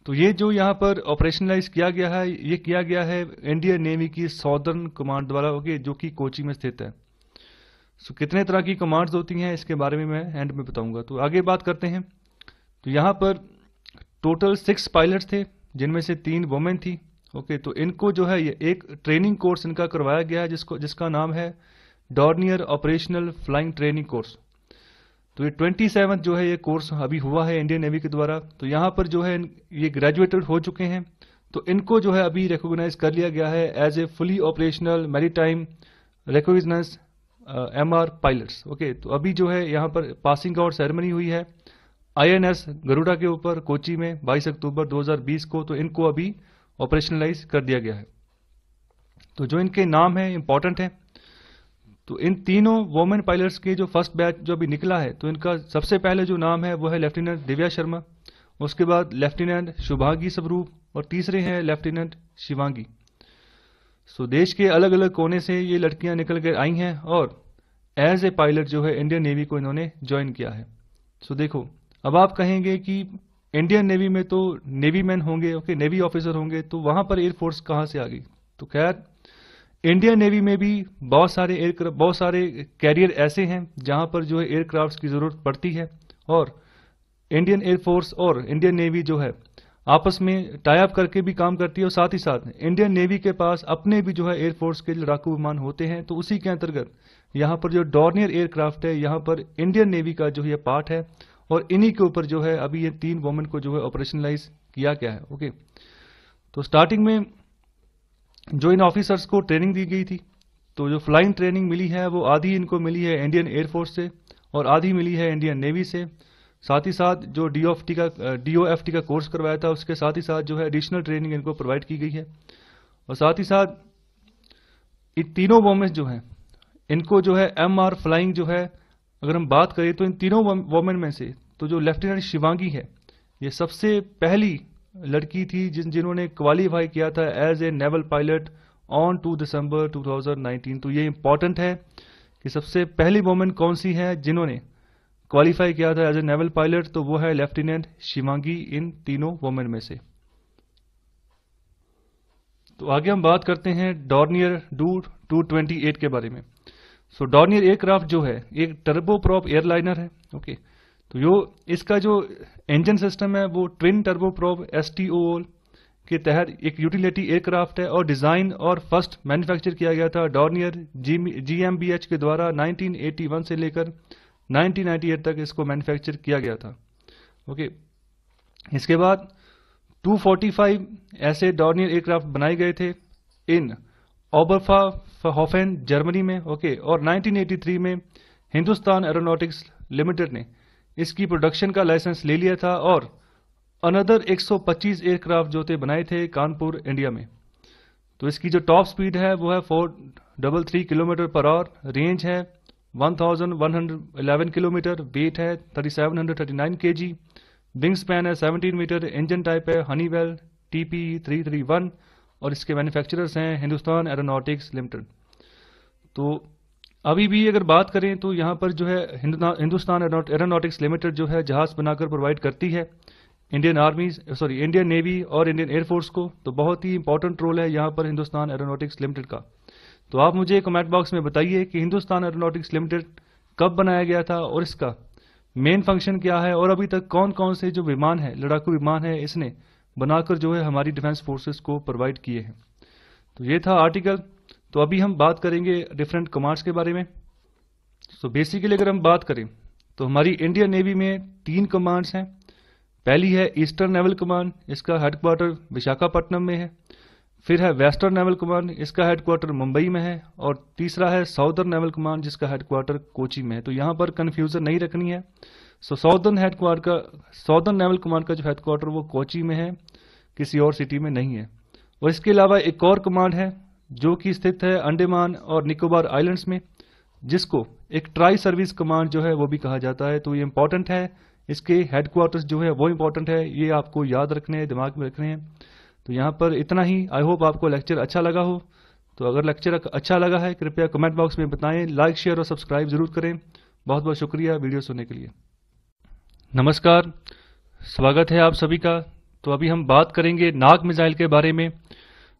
तो ये जो यहाँ पर ऑपरेशनलाइज किया गया है ये किया गया है इंडियन नेवी की सौदर्न कमांड द्वारा ओके जो कि कोची में स्थित है सो कितने तरह की कमांड्स होती हैं इसके बारे में मैं एंड में बताऊंगा तो आगे बात करते हैं तो यहाँ पर टोटल सिक्स पायलट थे जिनमें से तीन वोमेन थी ओके तो इनको जो है ये एक ट्रेनिंग कोर्स इनका करवाया गया है जिसको जिसका नाम है Dornier operational flying training course तो ये ट्वेंटी जो है ये कोर्स अभी हुआ है इंडियन नेवी के द्वारा तो यहाँ पर जो है ये ग्रेजुएटेड हो चुके हैं तो इनको जो है अभी रिकोगनाइज कर लिया गया है as a fully operational maritime recognise M R pilots okay तो अभी जो है यहाँ पर पासिंग आउट सेरेमनी हुई है आईएनएस गरुड़ा के ऊपर कोची में 22 अक्टूबर 2020 को तो इनको अभी ऑपरेशनलाइज कर दिया गया है तो जो इनके नाम है इंपॉर्टेंट है तो इन तीनों वोमेन पायलट्स के जो फर्स्ट बैच जो अभी निकला है तो इनका सबसे पहले जो नाम है वो है लेफ्टिनेंट दिव्या शर्मा उसके बाद लेफ्टिनेंट शुभागी स्वरूप और तीसरे हैं लेफ्टिनेंट शिवांगी सो देश के अलग अलग कोने से ये लड़कियां निकल कर आई हैं और एज ए पायलट जो है इंडियन नेवी को इन्होंने ज्वाइन किया है सो देखो अब आप कहेंगे कि इंडियन नेवी में तो नेवी मैन होंगे ओके नेवी ऑफिसर होंगे तो वहां पर एयरफोर्स कहाँ से आ गई तो खैर इंडियन नेवी में भी बहुत सारे एयरक्राफ्ट बहुत सारे कैरियर ऐसे हैं जहां पर जो है एयरक्राफ्ट की जरूरत पड़ती है और इंडियन एयरफोर्स और इंडियन नेवी जो है आपस में टाई अप करके भी काम करती है और साथ ही साथ इंडियन नेवी के पास अपने भी जो है एयरफोर्स के लड़ाकू विमान होते हैं तो उसी के अंतर्गत यहाँ पर जो डॉर्नियर एयरक्राफ्ट है यहाँ पर इंडियन नेवी का जो है पार्ट है और इन्हीं के ऊपर जो है अभी ये तीन वोमेन को जो है ऑपरेशनलाइज किया गया है ओके तो स्टार्टिंग में जो इन ऑफिसर्स को ट्रेनिंग दी गई थी तो जो फ्लाइंग ट्रेनिंग मिली है वो आधी इनको मिली है इंडियन एयरफोर्स से और आधी मिली है इंडियन नेवी से साथ ही साथ जो डी ऑफ टी का डी ओ एफ टी का कोर्स करवाया था उसके साथ ही साथ जो है एडिशनल ट्रेनिंग इनको प्रोवाइड की गई है और साथ ही साथ इन तीनों वोमेंस जो हैं इनको जो है एम आर फ्लाइंग जो है अगर हम बात करें तो इन तीनों वोमेन में से तो जो लेफ्टिनेंट शिवांगी है ये सबसे पहली लड़की थी जिन जिन्होंने क्वालिफाई किया था as a naval pilot on two December 2019 तो ये इम्पॉर्टेंट है कि सबसे पहली वोमेन कौन सी है जिन्होंने क्वालिफाई किया था एज ए नेवल पायलट तो वो है लेफ्टिनेंट शिवांगी इन तीनों वोमेन में से तो आगे हम बात करते हैं डॉर्नियर डू 228 के बारे में सो डॉर्नियर एयरक्राफ्ट जो है एक टर्बोप्रॉप एयरलाइनर है ओके okay. तो यो इसका जो इंजन सिस्टम है वो ट्विन टर्बोप्रॉप एस के तहत एक यूटिलिटी एयरक्राफ्ट है और डिजाइन और फर्स्ट मैन्युफैक्चर किया गया था डॉर्नियर जी के द्वारा 1981 से लेकर 1998 तक इसको मैन्युफैक्चर किया गया था ओके okay. इसके बाद 245 ऐसे डॉर्नियर एयरक्राफ्ट बनाए गए थे इन ओबरफा हॉफेन जर्मनी में ओके okay. और 1983 में हिंदुस्तान एरोनॉटिक्स लिमिटेड ने इसकी प्रोडक्शन का लाइसेंस ले लिया था और अनदर 125 एयरक्राफ्ट जो थे बनाए थे कानपुर इंडिया में तो इसकी जो टॉप स्पीड है वो है four double three kilometre per hour range है 1111 किलोमीटर वेट है 3739 केजी विंग स्पैन है 17 मीटर इंजन टाइप है हनीवेल टीपी 331 और इसके मैन्युफैक्चरर्स हैं हिंदुस्तान एरोनॉटिक्स लिमिटेड तो अभी भी अगर बात करें तो यहाँ पर जो है हिंदुस्तान एरोनॉटिक्स लिमिटेड जो है जहाज बनाकर प्रोवाइड करती है Indian army sorry Indian navy और इंडियन एयरफोर्स को तो बहुत ही इंपॉर्टेंट रोल है यहाँ पर हिंदुस्तान एरोनॉटिक्स लिमिटेड का तो आप मुझे कमेंट बॉक्स में बताइए कि हिंदुस्तान एरोनॉटिक्स लिमिटेड कब बनाया गया था और इसका मेन फंक्शन क्या है और अभी तक कौन कौन से जो विमान है लड़ाकू विमान है इसने बनाकर जो है हमारी डिफेंस फोर्सेस को प्रोवाइड किए हैं तो ये था आर्टिकल तो अभी हम बात करेंगे डिफरेंट कमांड्स के बारे में तो बेसिकली अगर हम बात करें तो हमारी इंडियन नेवी में तीन कमांड्स हैं पहली है ईस्टर्न नेवल कमांड इसका हेडक्वार्टर विशाखापट्टनम में है फिर है वेस्टर्न नेवल कमांड इसका हेडक्वार्टर मुंबई में है और तीसरा है साउदर्न नेवल कमांड जिसका हेडक्वार्टर कोची में है तो यहाँ पर कन्फ्यूजन नहीं रखनी है सो साउदर्न हेडक्वार्टर का साउदर्न नेवल कमांड का जो हेडक्वार्टर वो कोची में है किसी और सिटी में नहीं है और इसके अलावा एक और कमांड है जो कि स्थित है अंडेमान और निकोबार आइलैंड्स में जिसको एक ट्राई सर्विस कमांड जो है वो भी कहा जाता है तो ये इंपॉर्टेंट है इसके हेडक्वार्टर्स जो है वो इंपॉर्टेंट है ये आपको याद रखने हैं दिमाग में रखने हैं तो यहाँ पर इतना ही आई होप आपको लेक्चर अच्छा लगा हो तो अगर लेक्चर अच्छा लगा है कृपया कमेंट बॉक्स में बताएं लाइक शेयर और सब्सक्राइब ज़रूर करें बहुत बहुत शुक्रिया वीडियो सुनने के लिए नमस्कार स्वागत है आप सभी का तो अभी हम बात करेंगे नाग मिजाइल के बारे में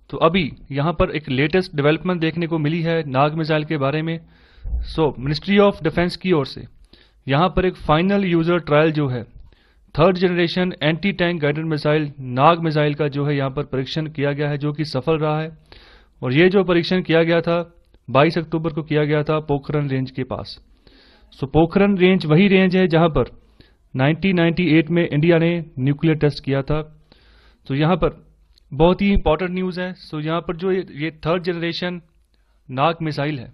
तो अभी यहाँ पर एक लेटेस्ट डेवलपमेंट देखने को मिली है नाग मिजाइल के बारे में सो मिनिस्ट्री ऑफ डिफेंस की ओर से यहाँ पर एक फाइनल यूज़र ट्रायल जो है third generation anti tank guided missile Nag missile का जो है यहाँ पर परीक्षण किया गया है जो कि सफल रहा है और ये जो परीक्षण किया गया था 22 अक्टूबर को किया गया था पोखरन रेंज के पास सो पोखरन रेंज वही रेंज है जहां पर 1998 में इंडिया ने न्यूक्लियर टेस्ट किया था तो यहाँ पर बहुत ही इंपॉर्टेंट न्यूज़ है सो यहाँ पर जो ये थर्ड जनरेशन नाग मिसाइल है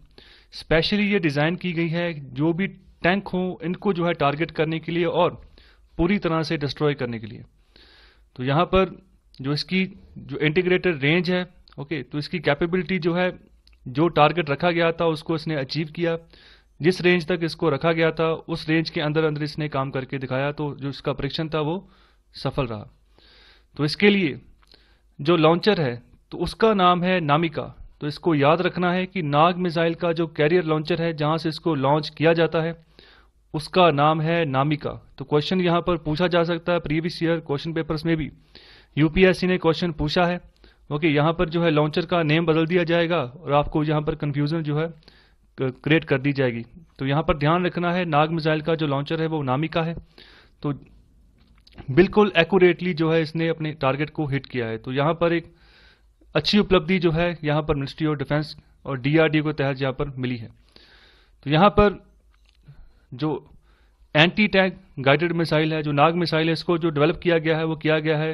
स्पेशली ये डिज़ाइन की गई है जो भी टैंक हों इनको जो है टारगेट करने के लिए और पूरी तरह से डिस्ट्रॉय करने के लिए तो यहाँ पर जो इसकी जो इंटीग्रेटेड रेंज है ओके तो इसकी कैपेबिलिटी जो है जो टारगेट रखा गया था उसको इसने अचीव किया जिस रेंज तक इसको रखा गया था उस रेंज के अंदर अंदर इसने काम करके दिखाया तो जो इसका परीक्षण था वो सफल रहा तो इसके लिए जो लॉन्चर है तो उसका नाम है नामिका तो इसको याद रखना है कि नाग मिसाइल का जो कैरियर लॉन्चर है जहां से इसको लॉन्च किया जाता है उसका नाम है नामिका तो क्वेश्चन यहां पर पूछा जा सकता है प्रीवियस ईयर क्वेश्चन पेपर्स में भी यूपीएससी ने क्वेश्चन पूछा है ओके यहां पर जो है लॉन्चर का नेम बदल दिया जाएगा और आपको यहां पर कंफ्यूजन जो है क्रिएट कर दी जाएगी तो यहां पर ध्यान रखना है नाग मिसाइल का जो लॉन्चर है वो नामिका है तो बिल्कुल एक्यूरेटली जो है इसने अपने टारगेट को हिट किया है तो यहां पर एक अच्छी उपलब्धि जो है यहां पर मिनिस्ट्री ऑफ डिफेंस और डीआरडीओ के तहत यहां पर मिली है तो यहां पर जो एंटी टैंक गाइडेड मिसाइल है जो नाग मिसाइल है इसको जो डेवलप किया गया है वो किया गया है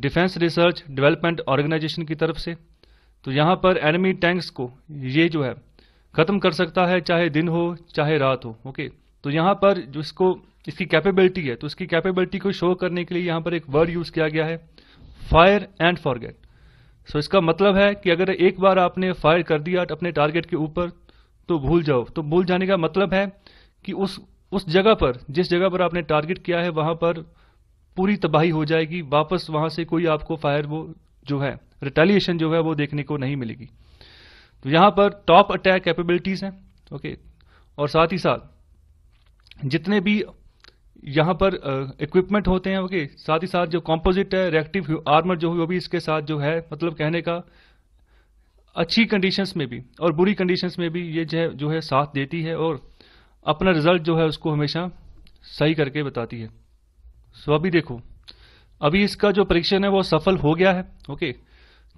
डिफेंस रिसर्च डेवलपमेंट ऑर्गेनाइजेशन की तरफ से तो यहाँ पर एनिमी टैंक्स को ये जो है ख़त्म कर सकता है चाहे दिन हो चाहे रात हो ओके तो यहाँ पर जो इसको इसकी कैपेबिलिटी है तो इसकी कैपेबिलिटी को शो करने के लिए यहाँ पर एक वर्ड यूज़ किया गया है फायर एंड फॉरगेट सो इसका मतलब है कि अगर एक बार आपने फायर कर दिया अपने टारगेट के ऊपर तो भूल जाओ तो भूल जाने का मतलब है कि उस उस जगह पर जिस जगह पर आपने टारगेट किया है वहां पर पूरी तबाही हो जाएगी वापस वहां से कोई आपको फायर वो जो है रिटेलिएशन जो है वो देखने को नहीं मिलेगी तो यहां पर टॉप अटैक कैपेबिलिटीज हैं ओके और साथ ही साथ जितने भी यहां पर इक्विपमेंट होते हैं ओके साथ ही साथ जो कॉम्पोजिट है रिएक्टिव आर्मर जो है वो भी इसके साथ जो है मतलब कहने का अच्छी कंडीशंस में भी और बुरी कंडीशंस में भी ये जो है जो है साथ देती है और अपना रिजल्ट जो है उसको हमेशा सही करके बताती है सो अभी देखो अभी इसका जो परीक्षण है वो सफल हो गया है ओके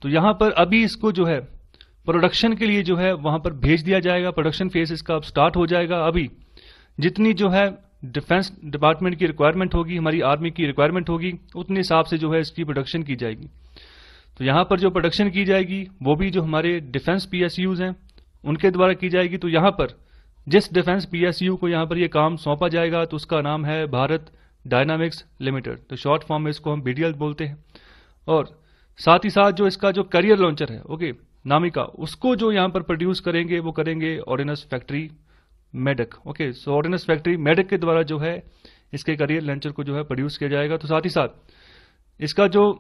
तो यहां पर अभी इसको जो है प्रोडक्शन के लिए जो है वहां पर भेज दिया जाएगा प्रोडक्शन फेज इसका अब स्टार्ट हो जाएगा अभी जितनी जो है डिफेंस डिपार्टमेंट की रिक्वायरमेंट होगी हमारी आर्मी की रिक्वायरमेंट होगी उतने हिसाब से जो है इसकी प्रोडक्शन की जाएगी तो यहां पर जो प्रोडक्शन की जाएगी वो भी जो हमारे डिफेंस पीएसयूज हैं उनके द्वारा की जाएगी तो यहां पर जिस डिफेंस पीएसयू को यहाँ पर यह काम सौंपा जाएगा तो उसका नाम है भारत डायनामिक्स लिमिटेड तो शॉर्ट फॉर्म में इसको हम बीडीएल बोलते हैं और साथ ही साथ जो इसका जो करियर लॉन्चर है ओके नामिका उसको जो यहाँ पर प्रोड्यूस करेंगे वो करेंगे ordnance factory Medak okay so ordnance factory Medak के द्वारा जो है इसके करियर लॉन्चर को जो है प्रोड्यूस किया जाएगा तो साथ ही साथ इसका जो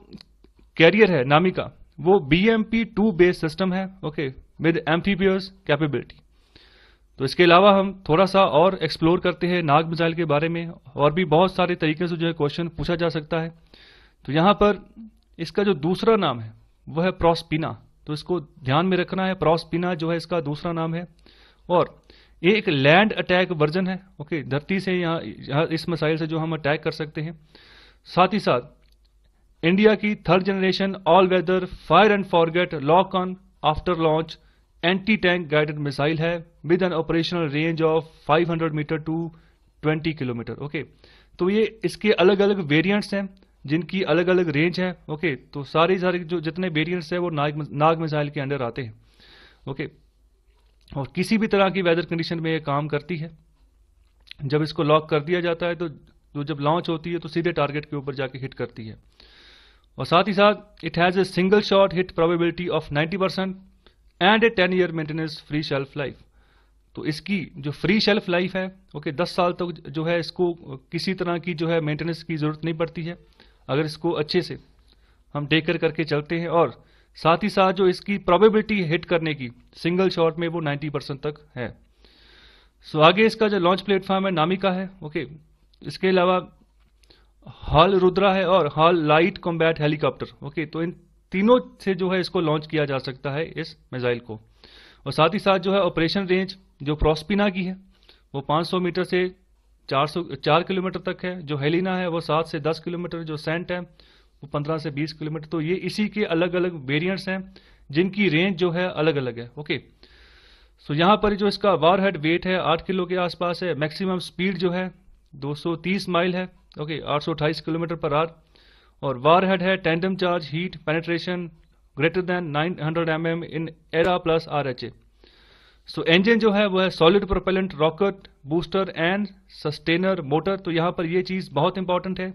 कैरियर है नामिका वो B M two based system है ओके विद एम्फीबियर्स कैपेबिलिटी तो इसके अलावा हम थोड़ा सा और एक्सप्लोर करते हैं नाग मिसाइल के बारे में और भी बहुत सारे तरीके से जो है क्वेश्चन पूछा जा सकता है तो यहाँ पर इसका जो दूसरा नाम है वह है प्रॉस्पिना तो इसको ध्यान में रखना है प्रॉस्पिना जो है इसका दूसरा नाम है और ये एक लैंड अटैक वर्जन है ओके धरती से यहाँ यहाँ इस मिसाइल से जो हम अटैक कर सकते हैं साथ ही साथ इंडिया की third generation all weather fire and forget lock on after launch anti tank guided missile है with an operational range of 500 metre to 20 kilometre okay तो ये इसके अलग अलग वेरिएंट्स हैं जिनकी अलग अलग रेंज है ओके तो सारे सारे जो जितने वेरिएंट्स हैं वो नाग नाग मिसाइल के अंडर आते हैं ओके और किसी भी तरह की वेदर कंडीशन में ये काम करती है जब इसको लॉक कर दिया जाता है तो जो तो जब लॉन्च होती है तो सीधे टारगेट के ऊपर जाके हिट करती है और साथ ही साथ it has a single shot hit probability of 90 percent and a ten year maintenance free shelf life तो इसकी जो फ्री शेल्फ लाइफ है ओके दस साल तक जो है इसको किसी तरह की जो है मेंटेनेंस की ज़रूरत नहीं पड़ती है अगर इसको अच्छे से हम टेक कर करके चलते हैं और साथ ही साथ जो इसकी प्रोबेबिलिटी हिट करने की सिंगल शॉट में वो 90 परसेंट तक है सो आगे इसका जो लॉन्च प्लेटफॉर्म है नामिका है ओके इसके अलावा हॉल रुद्रा है और HAL light combat helicopter okay तो इन तीनों से जो है इसको लॉन्च किया जा सकता है इस मिसाइल को और साथ ही साथ जो है ऑपरेशन रेंज जो प्रोस्पिना की है वो 500 मीटर से 400 चार किलोमीटर तक है जो हेलिना है वो 7 से 10 किलोमीटर जो सेंट है वो 15 से 20 किलोमीटर तो ये इसी के अलग अलग वेरियंट्स हैं जिनकी रेंज जो है अलग अलग है ओके सो यहाँ पर जो इसका वार हेड वेट है आठ किलो के आसपास है मैक्सिमम स्पीड जो है दो माइल है ओके आठ किलोमीटर पर आर और वार हेड है tandem charge HEAT penetration greater than 900 M M in ERA plus R H A so engine जो है वो है solid propellant rocket booster and sustainer motor तो यहाँ पर ये चीज़ बहुत इंपॉर्टेंट है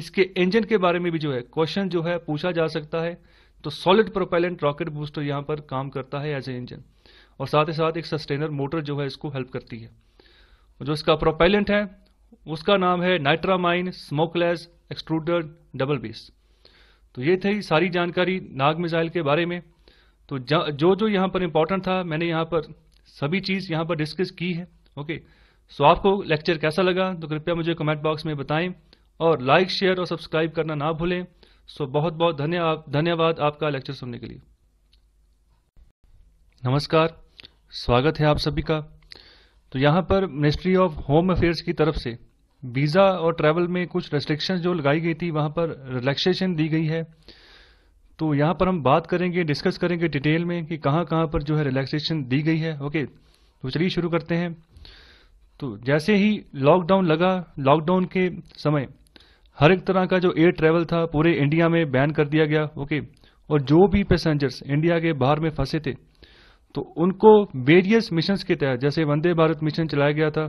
इसके इंजन के बारे में भी जो है क्वेश्चन जो है पूछा जा सकता है तो सॉलिड प्रोपेलेंट रॉकेट बूस्टर यहाँ पर काम करता है एज ए इंजन और साथ ही साथ एक सस्टेनर मोटर जो है इसको हेल्प करती है जो इसका प्रोपेलेंट है उसका नाम है नाइट्रामाइन स्मोकलेस एक्सट्रूडर डबल बीस तो ये थी सारी जानकारी नाग मिसाइल के बारे में तो जो जो यहाँ पर इम्पोर्टेंट था मैंने यहाँ पर सभी चीज़ यहाँ पर डिस्कस की है ओके सो आपको लेक्चर कैसा लगा तो कृपया मुझे कमेंट बॉक्स में बताएं और लाइक शेयर और सब्सक्राइब करना ना भूलें सो बहुत बहुत धन्यवाद धन्यवाद आपका लेक्चर सुनने के लिए नमस्कार स्वागत है आप सभी का तो यहाँ पर मिनिस्ट्री ऑफ होम अफेयर्स की तरफ से वीज़ा और ट्रैवल में कुछ रेस्ट्रिक्शन जो लगाई गई थी वहां पर रिलैक्सेशन दी गई है तो यहां पर हम बात करेंगे डिस्कस करेंगे डिटेल में कि कहाँ कहाँ पर जो है रिलैक्सेशन दी गई है ओके तो चलिए शुरू करते हैं तो जैसे ही लॉकडाउन लगा लॉकडाउन के समय हर एक तरह का जो एयर ट्रैवल था पूरे इंडिया में बैन कर दिया गया ओके और जो भी पैसेंजर्स इंडिया के बाहर में फंसे थे तो उनको वेरियस मिशन के तहत जैसे वंदे भारत मिशन चलाया गया था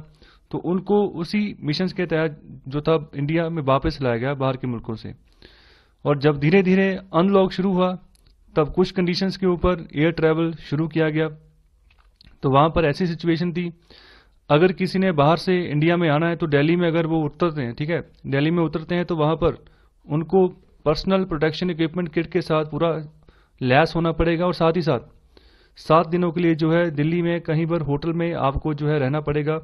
तो उनको उसी मिशन के तहत जो था इंडिया में वापस लाया गया बाहर के मुल्कों से और जब धीरे धीरे अनलॉक शुरू हुआ तब कुछ कंडीशंस के ऊपर एयर ट्रैवल शुरू किया गया तो वहां पर ऐसी सिचुएशन थी अगर किसी ने बाहर से इंडिया में आना है तो दिल्ली में अगर वो उतरते हैं ठीक है दिल्ली में उतरते हैं तो वहां पर उनको पर्सनल प्रोटेक्शन इक्विपमेंट किट के साथ पूरा लैस होना पड़ेगा और साथ ही साथ सात दिनों के लिए जो है दिल्ली में कहीं पर होटल में आपको जो है रहना पड़ेगा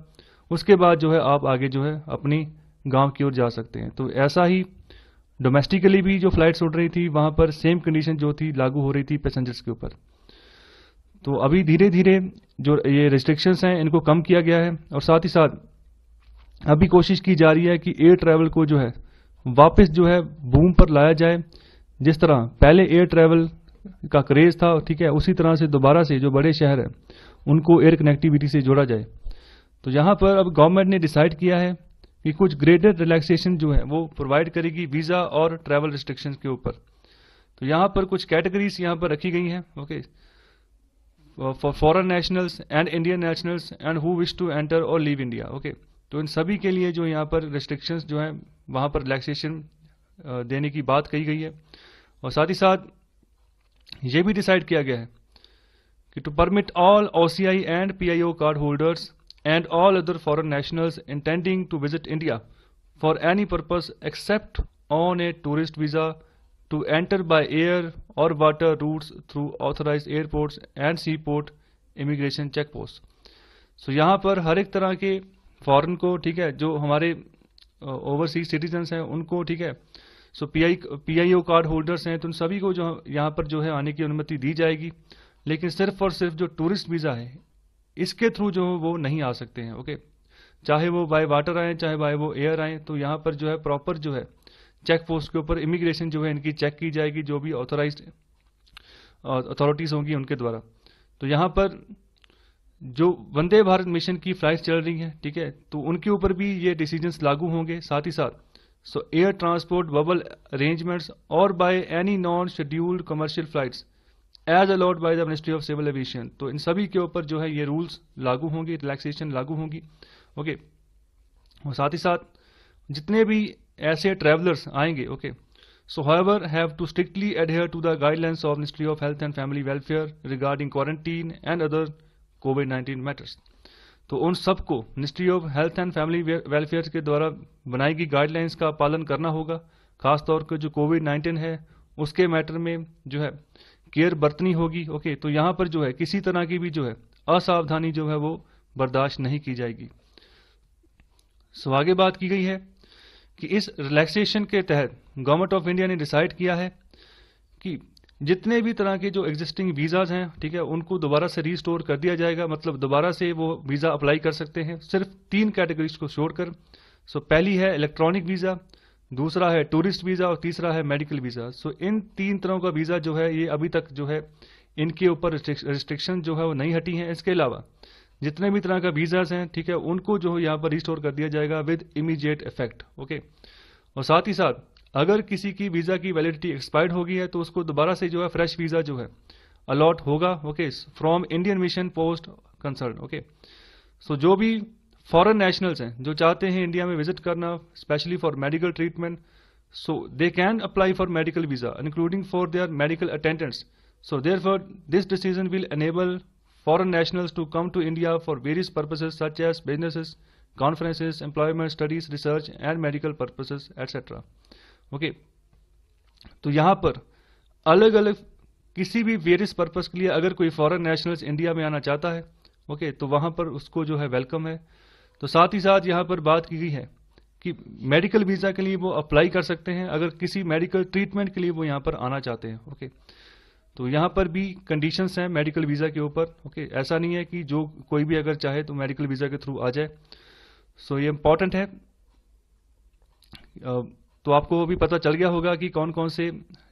उसके बाद जो है आप आगे जो है अपनी गांव की ओर जा सकते हैं तो ऐसा ही डोमेस्टिकली भी जो फ्लाइट्स उड़ रही थी वहां पर सेम कंडीशन जो थी लागू हो रही थी पैसेंजर्स के ऊपर तो अभी धीरे धीरे जो ये रिस्ट्रिक्शंस हैं इनको कम किया गया है और साथ ही साथ अभी कोशिश की जा रही है कि एयर ट्रैवल को जो है वापस जो है बूम पर लाया जाए जिस तरह पहले एयर ट्रैवल का क्रेज था ठीक है उसी तरह से दोबारा से जो बड़े शहर हैं उनको एयर कनेक्टिविटी से जोड़ा जाए तो यहाँ पर अब गवर्नमेंट ने डिसाइड किया है कि कुछ ग्रेटर रिलैक्सेशन जो है वो प्रोवाइड करेगी वीज़ा और ट्रैवल रिस्ट्रिक्शन के ऊपर तो यहाँ पर कुछ कैटेगरीज यहाँ पर रखी गई हैं okay for foreign nationals and Indian nationals and who wish to enter और लीव इंडिया ओके तो इन सभी के लिए जो यहाँ पर रिस्ट्रिक्शंस जो हैं वहाँ पर रिलैक्सेशन देने की बात कही गई है और साथ ही साथ ये भी डिसाइड किया गया है कि to permit all O C I and P I O card holders and all other foreign nationals intending to visit India for any purpose except on a tourist visa to enter by air or water routes through authorized airports and seaport immigration checkposts. So so, यहाँ पर हर एक तरह के foreign को ठीक है जो हमारे ओवरसीज सिटीजन्स हैं उनको ठीक है so PI PIO card holders हैं तो उन सभी को जो यहाँ पर जो है आने की अनुमति दी जाएगी लेकिन सिर्फ और सिर्फ जो टूरिस्ट वीज़ा है इसके थ्रू जो वो नहीं आ सकते हैं ओके चाहे वो बाय वाटर आए चाहे बाय वो एयर आए तो यहाँ पर जो है प्रॉपर जो है चेक पोस्ट के ऊपर इमिग्रेशन जो है इनकी चेक की जाएगी जो भी ऑथोराइज अथॉरिटीज uh, होंगी उनके द्वारा तो यहाँ पर जो वंदे भारत मिशन की फ्लाइट चल रही हैं ठीक है तो उनके ऊपर भी ये डिसीजन लागू होंगे साथ ही साथ so air transport bubble arrangements और by any non scheduled commercial flights as allot by the ministry of civil aviation तो इन सभी के ऊपर जो है ये रूल्स लागू होंगे रिलैक्सेशन लागू होंगी ओके और साथ ही साथ जितने भी ऐसे ट्रेवलर्स आएंगे okay so however have to strictly adhere to the guidelines of ministry of health and family welfare regarding quarantine and other COVID nineteen matters तो उन सबको ministry of health and family welfare के द्वारा बनाई गई guidelines का पालन करना होगा खासतौर पर जो कोविड नाइन्टीन है उसके मैटर में जो है केयर बरतनी होगी ओके तो यहाँ पर जो है किसी तरह की भी जो है असावधानी जो है वो बर्दाश्त नहीं की जाएगी सो आगे बात की गई है कि इस रिलैक्सेशन के तहत गवर्नमेंट ऑफ इंडिया ने डिसाइड किया है कि जितने भी तरह के जो एग्जिस्टिंग वीज़ाज हैं ठीक है उनको दोबारा से रीस्टोर कर दिया जाएगा मतलब दोबारा से वो वीज़ा अप्लाई कर सकते हैं सिर्फ तीन कैटेगरीज को छोड़कर सो पहली है इलेक्ट्रॉनिक वीज़ा दूसरा है टूरिस्ट वीज़ा और तीसरा है मेडिकल वीज़ा सो इन तीन तरह का वीज़ा जो है ये अभी तक जो है इनके ऊपर रिस्ट्रिक्शन जो है वो नहीं हटी हैं इसके अलावा जितने भी तरह का वीज़ाज हैं ठीक है उनको जो है यहाँ पर रिस्टोर कर दिया जाएगा विद इमीडिएट इफेक्ट ओके और साथ ही साथ अगर किसी की वीज़ा की वैलिडिटी एक्सपायर्ड होगी है तो उसको दोबारा से जो है फ्रेश वीज़ा जो है अलॉट होगा okay from Indian mission post concern okay so जो भी फॉरेन नेशनल्स हैं जो चाहते हैं इंडिया में विजिट करना specially for medical treatment so they can apply for medical visa including for their medical attendants so therefore this decision will enable foreign nationals to come to India for various purposes such as businesses, conferences employment studies research and medical purposes etc. Okay तो यहाँ पर अलग अलग किसी भी various purpose के लिए अगर कोई फॉरन नेशनल्स इंडिया में आना चाहता है ओके okay, तो वहाँ पर उसको जो है वेलकम है तो साथ ही साथ यहाँ पर बात की गई है कि मेडिकल वीज़ा के लिए वो अप्लाई कर सकते हैं अगर किसी मेडिकल ट्रीटमेंट के लिए वो यहाँ पर आना चाहते हैं ओके तो यहाँ पर भी कंडीशंस हैं मेडिकल वीज़ा के ऊपर ओके ऐसा नहीं है कि जो कोई भी अगर चाहे तो मेडिकल वीज़ा के थ्रू आ जाए सो ये इम्पोर्टेंट है तो आपको अभी पता चल गया होगा कि कौन कौन से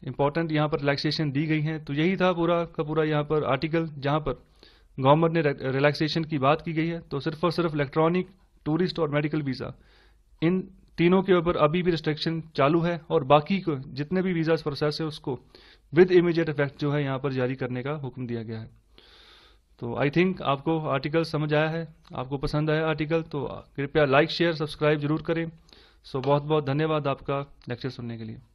इम्पोर्टेंट यहाँ पर रिलैक्सेशन दी गई हैं तो यही था पूरा का पूरा यहाँ पर आर्टिकल जहाँ पर गवर्नमेंट ने रिलैक्सेशन की बात की गई है तो सिर्फ और सिर्फ इलेक्ट्रॉनिक टूरिस्ट और मेडिकल वीज़ा इन तीनों के ऊपर अभी भी रिस्ट्रिक्शन चालू है और बाकी को जितने भी वीज़ा प्रोसेस है उसको विद इमीडिएट इफेक्ट जो है यहाँ पर जारी करने का हुक्म दिया गया है तो आई थिंक आपको आर्टिकल समझ आया है आपको पसंद आया आर्टिकल तो कृपया लाइक शेयर सब्सक्राइब जरूर करें सो बहुत बहुत धन्यवाद आपका लेक्चर सुनने के लिए